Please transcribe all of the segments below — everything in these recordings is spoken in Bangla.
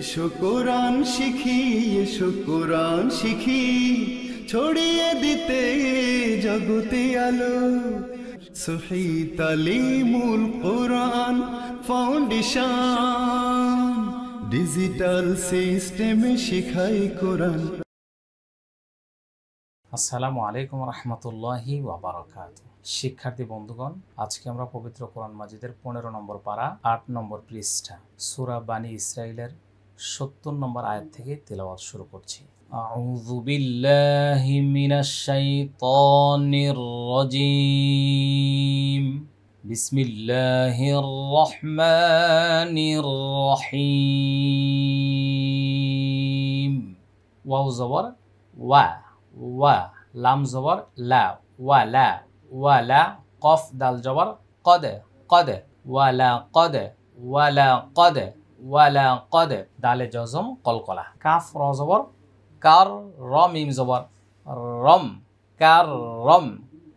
এসো কোরআন শিখি এসো কোরআন শিখি ছড়িয়ে দিতে জগতে আলো সহি মূল কোরআন ফাউন্ডেশন ডিজিটাল সিস্টেমে শিখাই কোরআন আসসালামু আলাইকুম রহমতুল্লাহি ওয়াবারকাত শিক্ষার্থী বন্ধুগণ আজকে আমরা পবিত্র কোরআন মাজিদের পনেরো নম্বর পাড়া আট নম্বর পৃষ্ঠা সুরা বাণী ইসরায়েলের সত্তর নম্বর আয়াত থেকে তেলাওয়াত শুরু করছি أعوذ بالله من الشيطان الرجيم بسم الله الرحمن الرحيم واو زبر وا وا لام زبر لا ولا ولا قف دال جبر قد قد ولا قد ولا قد, ولا قد ওয়ালা কদ দালে জজম কলকলা কাফ র জবর কার রম ইম জবর রম কার রম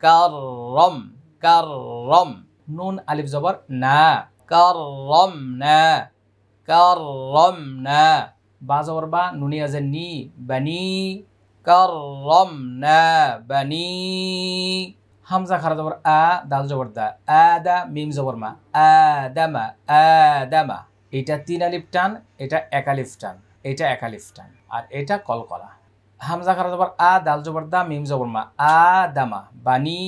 কার রম কার রম নুন আলিফ জবর না কার রম না কার রম না বা জবর বা নুনি আজে নি বানি কার রম না বানি হামজা খারা জবর আ দাল জবর দা আদা মিম জবর মা আদামা আদামা এটা তিন আলিফ টান এটা একালিফ টান এটা একালিফ টান আর এটা কলকলা হামজা খারা জবর আ দাল জবর দা মিম জবর মা আ দামা বানি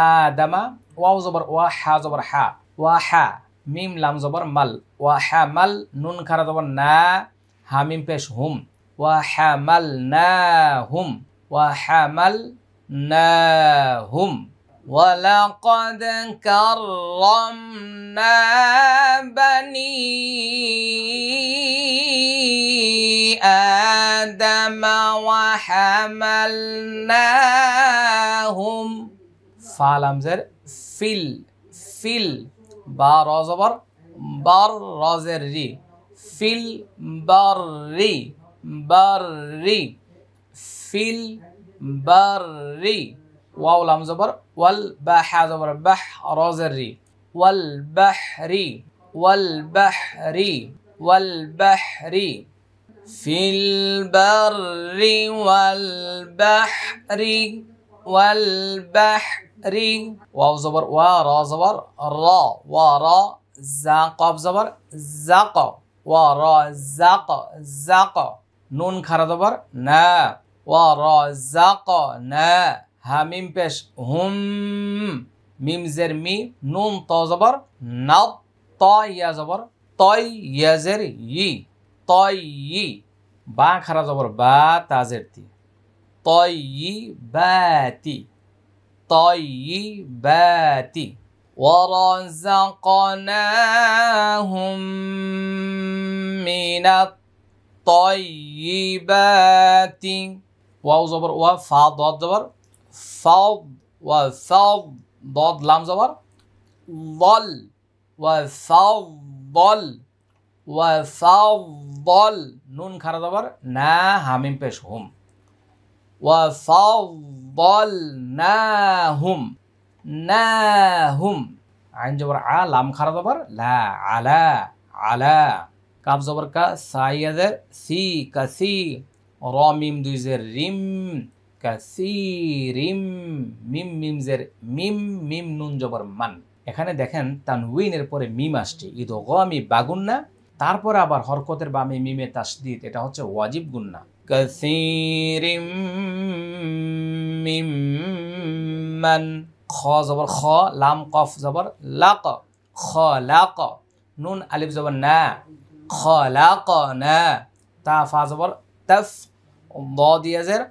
আ দামা ওয়াও জবর ওয়া হা জবর হা ওয়া হা মিম লাম জবর মাল ওয়া হা মাল নুন খারা জবর না হা মিম পেশ হুম ওয়া হা মাল না হুম ওয়া হা মাল না হুম ولقد كرمنا بني آدم وحملناهم فعلم زر فيل فيل بار بار بر زري فيل بري بري فيل ري واو لام زبر والباء زبر بح را زري والبحري والبحري والبحر في البر والبحر والبحر واو زبر ورا زبر را ورا زق زبر زق ورا زق زق نون خر زبر نا ورا زق نا হা মিম পেশ হুম মিম জের মি নুন ত জবর নাও ত ইয়া জবর তয় ইয়া জের ই তয় ই বা খারা জবর বা তাজের তি তয় ই বাতি তয় ই বাতি ورزقناهم من الطيبات واو زبر وفا زبر ফাও ওয়া ফাও দদ লাম জবর বল ওয়া ফাও বল ওয়া ফাও বল নুন খারা জবর না হামিম পেশ হুম ওয়া ফাও বল না হুম না হুম আইন জবর আ লাম খারা জবর লা আলা আলা কাপ জবর কা সাইয়াদের সি কাসি রমিম দুই জের রিম কাসিরিম মিম মিম জের মিম মিম নুন জবর মান এখানে দেখেন তান উইনের পরে মিম আসছে ঈদ গমি বাগুন্না তারপর আবার হরকতের বামে মিমে তাসদিদ এটা হচ্ছে ওয়াজিব গুন্না কাসিরিম মিম মান খ জবর খ লাম কফ জবর লাক খ লাক নুন আলিফ জবর না খ লাক না তা ফা জবর তফ দ দিয়াজের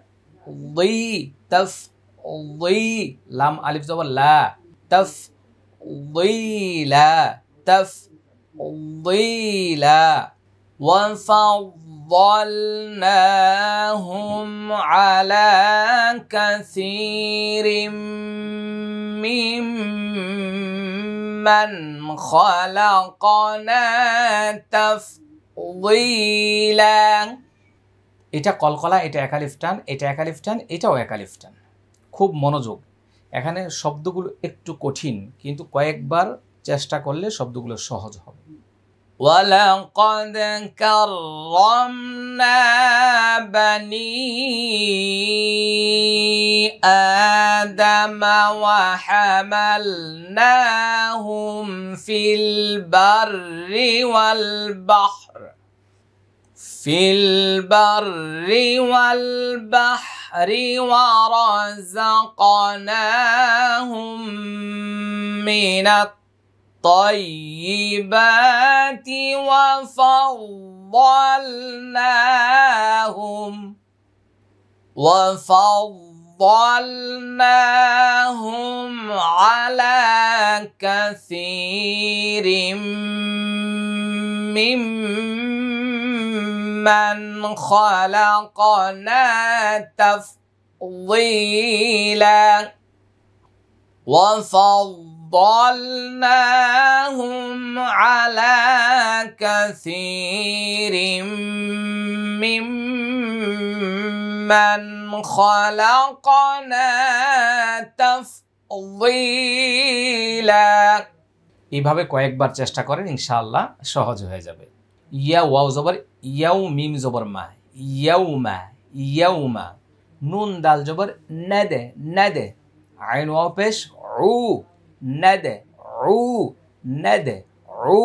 تفضي تفضي لام ألف زبر لا لا تفضي لا وفضلناهم على كثير ممن خلقنا تفضيلا এটা কলকলা এটা একালিফ টান এটা একালিফ টান এটাও একালিফ টান খুব মনোযোগ এখানে শব্দগুলো একটু কঠিন কিন্তু কয়েকবার চেষ্টা করলে শব্দগুলো সহজ হবে ولقد كرمنا بني آدم وحملناهم في البر والبحر في البر والبحر ورزقناهم من الطيبات وفضلناهم وفضلناهم على كثير ممن مَنْ خَلَقْنَا تَفْضِيلًا وَفَضَّلْنَاهُمْ عَلَى كَثِيرٍ مِّمَّنْ خَلَقْنَا تَفْضِيلًا এইভাবে কয়েকবার চেষ্টা করেন ইনশাআল্লাহ সহজ হয়ে যাবে ইয়া ওয়াও জবর ইয়াউ মিম জবর মা মা ইয়াউমা মা নুন দাল জবর নাদে দে আইন ওয়াও পেশ উ নাদে উ দে উ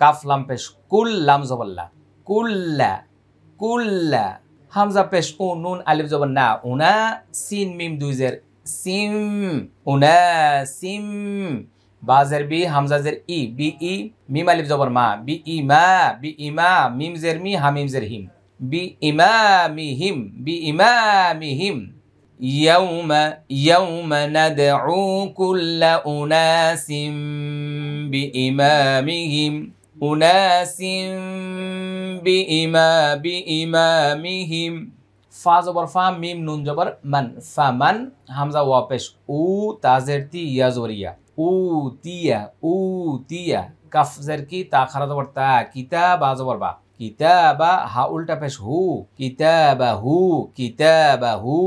কাফ লাম পেশ কুল লাম লা কুল্লা কুল্লা হামজা পেশ উ নুন আলিফ জবর না উনা সিন মিম দুই জের সিম উনা সিম বা জের বি হামজা জের ই বি ই মিম আলিফ জবর মা বি ই মা বি ইমা মিম জের মি হামিম জের হিম বি ইমা মি হিম বি ইমা মি হিম يوم يوم ندعو كل أناس بإمامهم أناس بإما بإمامهم فا زبر فا ميم نون جبر من فمن همزة وابش او تازرتي يا زوريا উতিয়া উতিয়া কাফ জের কি তা খারা জবর তা কিতা বা জবর বা কিতাবা হা উল্টা পেশ হু কিতাবা হু কিতাবা হু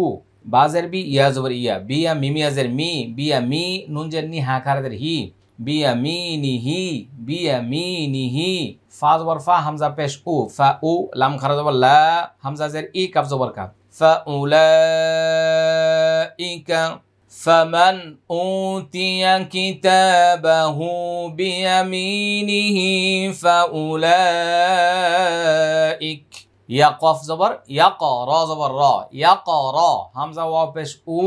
বাজের বি ইয়া জবর ইয়া বিয়া মিমি মিমিয়াজের মি বিয়া মি নুনজের নি হা খারাদের হি বিয়া মি হি বিয়া মি হি ফাজ জবর ফা হামজা পেশ উ ফা উ লাম খারা জবর লা হামজা জের ই কাফ জবর কাফ ফা উলা ইকা فمن أوتي كتابه بيمينه فأولئك ইয়াকফ জবর ইয়াক র জবর র ইয়াক র হামজা ওয়া পেশ উ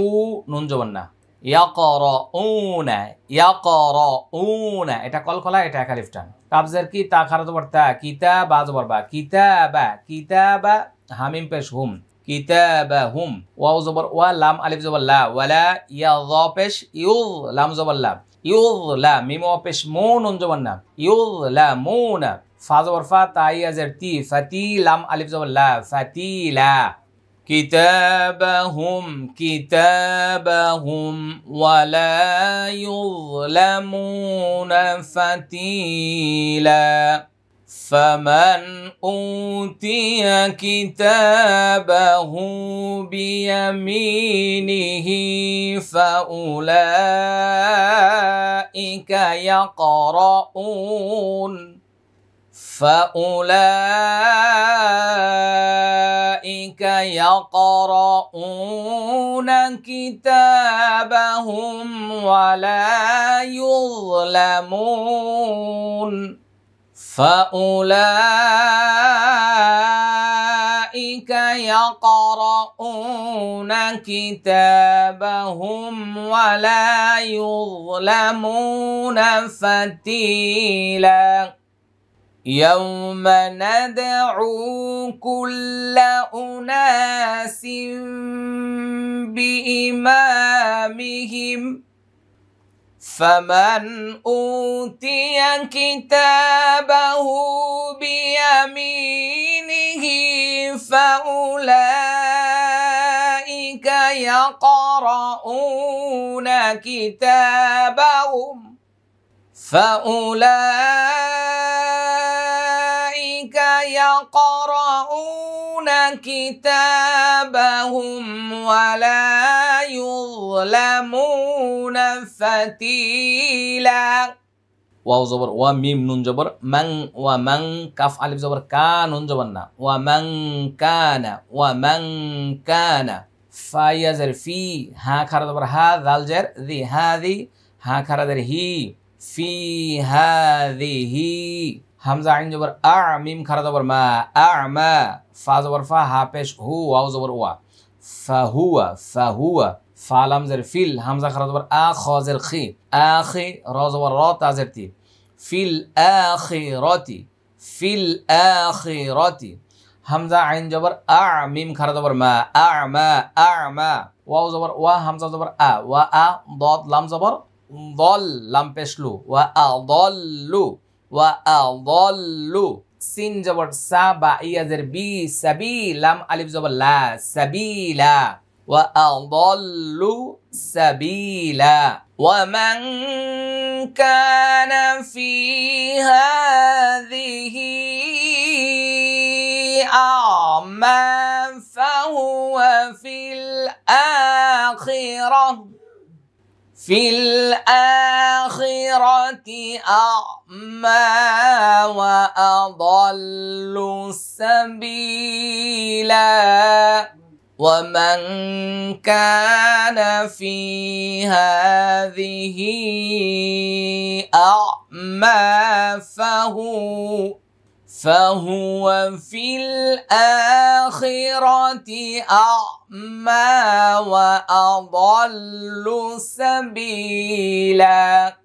নুন জবর না ইয়াক র উনা ইয়াক র উনা এটা কলকলা এটা একালিফ টান তাবজের কি তা খারা জবর তা কিতা বা জবর বা কিতা বা কিতা বা হামিম পেশ হুম كتابهم واو زبر ولام ألف زبر لا ولا يضابش يض لام زبر لا لا ميم وبش مون زبر لا مون فا زبر فا تاي زرتي فتي لام ألف زبر لا فتي لا كتابهم كتابهم ولا يظلمون فتيلا فمن أوتي كتابه بيمينه فأولئك يقرؤون فأولئك يقرؤون كتابهم ولا يظلمون فأولئك يقرؤون كتابهم ولا يظلمون فتيلا يوم ندعو كل أناس بإمامهم فمن أوتي كتابه بيمينه فأولئك يقرؤون كتابهم فأولئك يقرؤون كتابهم ولا يظلمون فتيلا واو زبر وميم نون زبر من ومن كاف ألف زبر كان نون زبرنا ومن كان ومن كان فاي زر في ها خر زبر ها ذال زر ذي هذه ها خر زر هي في هذه همزة عين زبر أع ميم خر زبر ما أعمى فا زبر فا ها بيش هو واو زبر وا ফাহুয়া ফাহুয়া ফালামজের ফিল হামজা খারাজ আ খজের খি আ খি রজবর র তাজের তি ফিল আ খি রতি ফিল আ খি রতি হামজা আইন জবর আ মিম খারা জবর মা আ মা আ মা ওয়াও জবর ওয়া হামজা জবর আ ওয়া আ দত লাম জবর দল লাম পেশলু ওয়া আ দল্লু ওয়া আ দল্লু সিন জবর সা বা بي বি لام الف جبر لا লা সাবিলা وأضلوا سبيلا ومن كان في هذه أعمى فهو في الآخرة في الآخرة الآخرة أعمى وأضل السبيلا ومن كان في هذه أعمى فهو فهو في الآخرة أعمى وأضل سبيلاً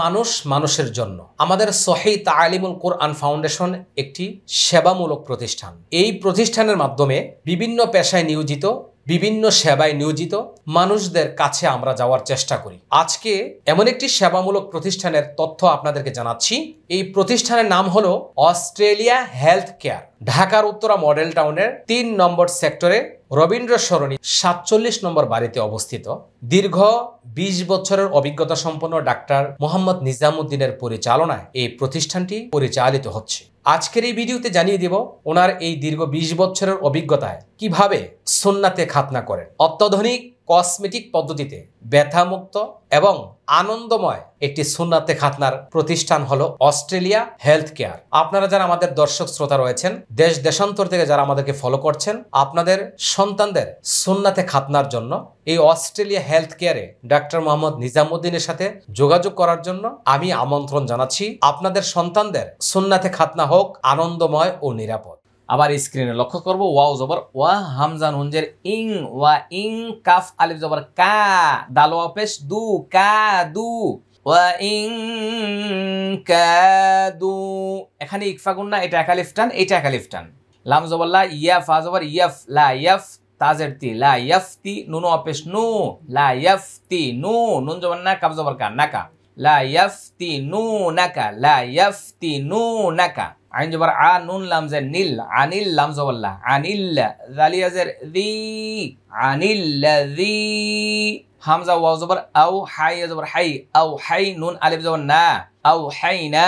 মানুষ মানুষের জন্য আমাদের সহি তালিমুল কোরআন ফাউন্ডেশন একটি সেবামূলক প্রতিষ্ঠান এই প্রতিষ্ঠানের মাধ্যমে বিভিন্ন পেশায় নিয়োজিত বিভিন্ন সেবায় নিয়োজিত মানুষদের কাছে আমরা যাওয়ার চেষ্টা করি আজকে এমন একটি সেবামূলক প্রতিষ্ঠানের তথ্য আপনাদেরকে জানাচ্ছি এই প্রতিষ্ঠানের নাম হল অস্ট্রেলিয়া হেলথ কেয়ার ঢাকার উত্তরা মডেল টাউনের তিন নম্বর সেক্টরে রবীন্দ্র সরণি সাতচল্লিশ নম্বর বাড়িতে অবস্থিত দীর্ঘ ২০ বছরের অভিজ্ঞতা সম্পন্ন ডাক্তার মোহাম্মদ নিজামুদ্দিনের পরিচালনায় এই প্রতিষ্ঠানটি পরিচালিত হচ্ছে আজকের এই ভিডিওতে জানিয়ে দেব ওনার এই দীর্ঘ ২০ বছরের অভিজ্ঞতায় কিভাবে সোননাতে খাতনা করেন অত্যাধুনিক কসমেটিক পদ্ধতিতে ব্যথামুক্ত এবং আনন্দময় একটি সুন্নাতে খাতনার প্রতিষ্ঠান হলো অস্ট্রেলিয়া হেলথ কেয়ার আপনারা যারা আমাদের দর্শক শ্রোতা রয়েছেন দেশ দেশান্তর থেকে যারা আমাদেরকে ফলো করছেন আপনাদের সন্তানদের সুন্নাতে খাতনার জন্য এই অস্ট্রেলিয়া হেলথ কেয়ারে ডাক্তার মোহাম্মদ নিজামুদ্দিনের সাথে যোগাযোগ করার জন্য আমি আমন্ত্রণ জানাচ্ছি আপনাদের সন্তানদের সুন্নাতে খাতনা হোক আনন্দময় ও নিরাপদ আবার স্ক্রিনে লক্ষ্য করব ওয়াও জবর ওয়া হামজা নুনজের ইং ওয়া ইং কাফ আলিফ জবর কা দাল পেশ দু কা দু ওয়া ইং কা দু এখানে ইকফা না এটা একালিফ টান এটা একালিফ টান লাম জবর লা ইয়াফ আ জবর ইয়াফ লা ইয়াফ তাজের তি লা ইয়াফ তি নুন অপেশ নু লা ইয়াফ তি নু নুন জবর না কাব জবর কা নাকা লা ইয়াফ তি নু নাকা লা ইয়াফ তি নু নাকা আইন জবর আ নুন লামজে নীল আনিল লামজ লামজবল্লা আনিল্লা জালিয়াজের দি আনিল দি হামজা ওয়াও জবর আউ হাই জবর হাই আউ হাই নুন আলিফ জবর না আউ হাই না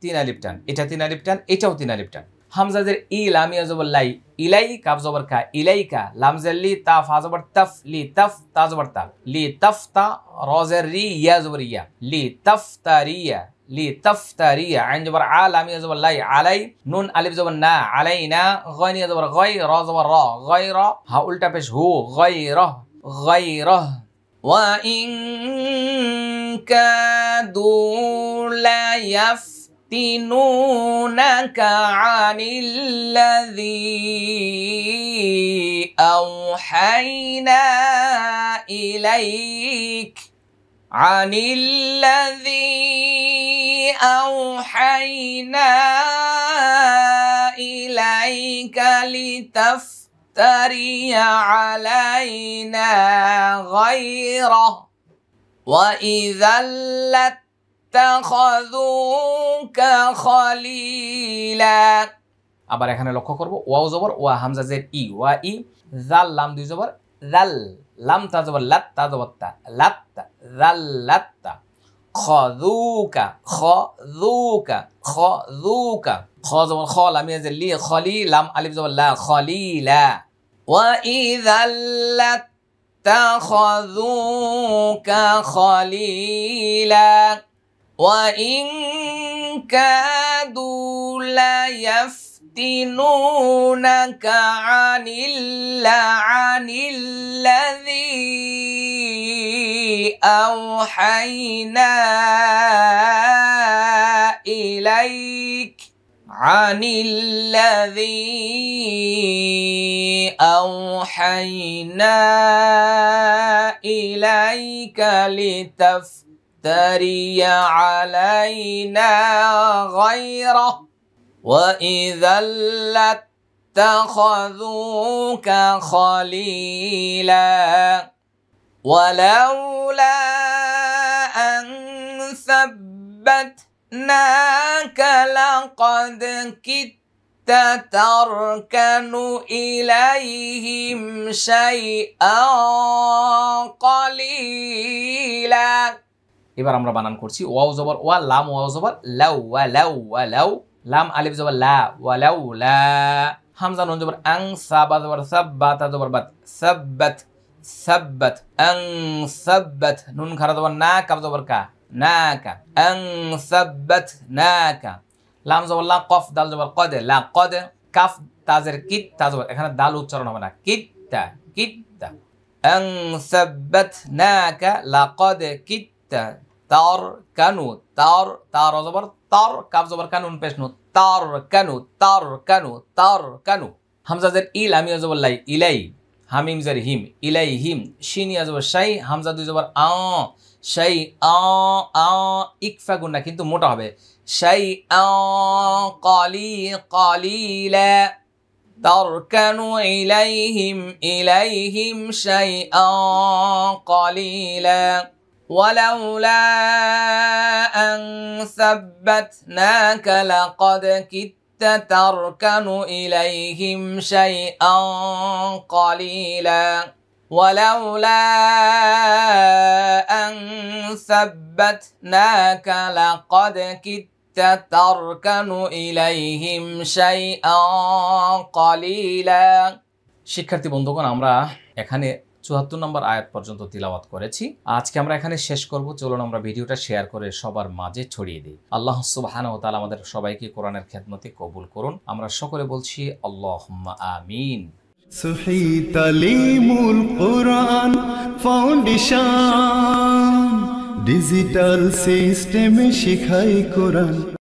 তিন আলিফ টান এটা তিন আলিফ টান এটাও তিন আলিফ টান হামজাজের ই লামিয়া জবর লাই ইলাই কাব জবর কা ইলাইকা লামজের লি তা ফা জবর তফ লি তফ তা জবর তা লি তফ তা রজের রি ইয়া জবর ইয়া লি তফ তা রিয়া لتفتري عند زبر عال لام زبر لاي علي نون الف زبر نا علينا غين زبر غير را زبر را غير ها الٹا بش هو غيره غيره وإن كادوا يفتنونك عن الذي أوحينا إليك عن الذي أوحينا إليك لتفتري علينا غيره وإذا لاتخذوك خليلا আবার এখানে লক্ষ্য করব ওয়াও জবর ওয়া হামজা জের ই ওয়া ই জাল লাম দুই জবর জাল লাম তা জবর লাত তা জবর তা লাত জাল লাত خذوك خذوك خذوك خا زبر لم يزل لي خليلا لم الف زبر لا خليلا واذا لاتخذوك خليلا وان كادوا ليفتنونك عن عن الذي أوحينا إليك عن الذي أوحينا إليك لتفتري علينا غيره وإذا لاتخذوك خليلاً ولولا أن ثبتناك لقد كدت تركن إليهم شيئا قليلا এবার আমরা বানান করছি ওয়াও জবর ওয়া লাম ওয়াও জবর লাউ ওয়া লাউ ওয়া লাউ লাম আলিফ জবর লা ওয়া লাউ লা হামজা নুন জবর আং সাবা জবর সাব্বাতা জবর বাত সাব্বাত সাব্বাত আং সাব্বাত নুন খারা দবা না কাব জবর কা না কা আং সাব্বাত না কা লাম জবর লা কফ দাল জবর কদে লা কদে কাফ তাজের কিত তা এখানে দাল উচ্চারণ হবে না কিত্তা কিত্তা আং সাব্বাত না কা লা কদে কিত্তা তার কানু তার তার জবর তার কাব জবর কানুন পেশনু তার কানু তার কানু তার কানু ই ইল আমিও জবর লাই ইলাই হামিম জার হিম ইলাই হিম শিন যাবার শাই হামজা দুই যাবার আ সাই আ ইকফা গুন্না কিন্তু মোটা হবে সাই আ কলি কলিলা ইলাই হিম إليهم شيئا قليلا ولولا أن ثبتناك لقد كدت تَتَرْكَنُ إِلَيْهِمْ شَيْئًا قَلِيلًا ولولا أن ثبتناك لقد كدت تركن إليهم شيئا قليلا শিক্ষার্থী বন্ধুগণ আমরা এখানে চুয়াত্তর নম্বর আয়াত পর্যন্ত তিলাওয়াত করেছি আজকে আমরা এখানে শেষ করব চলুন আমরা ভিডিওটা শেয়ার করে সবার মাঝে ছড়িয়ে দিই আল্লাহ সুবাহান ও তালা আমাদের সবাইকে কোরআনের খেদমতে কবুল করুন আমরা সকলে বলছি আল্লাহ আমিন ফাউন্ডেশন ডিজিটাল সিস্টেমে শিখাই কোরআন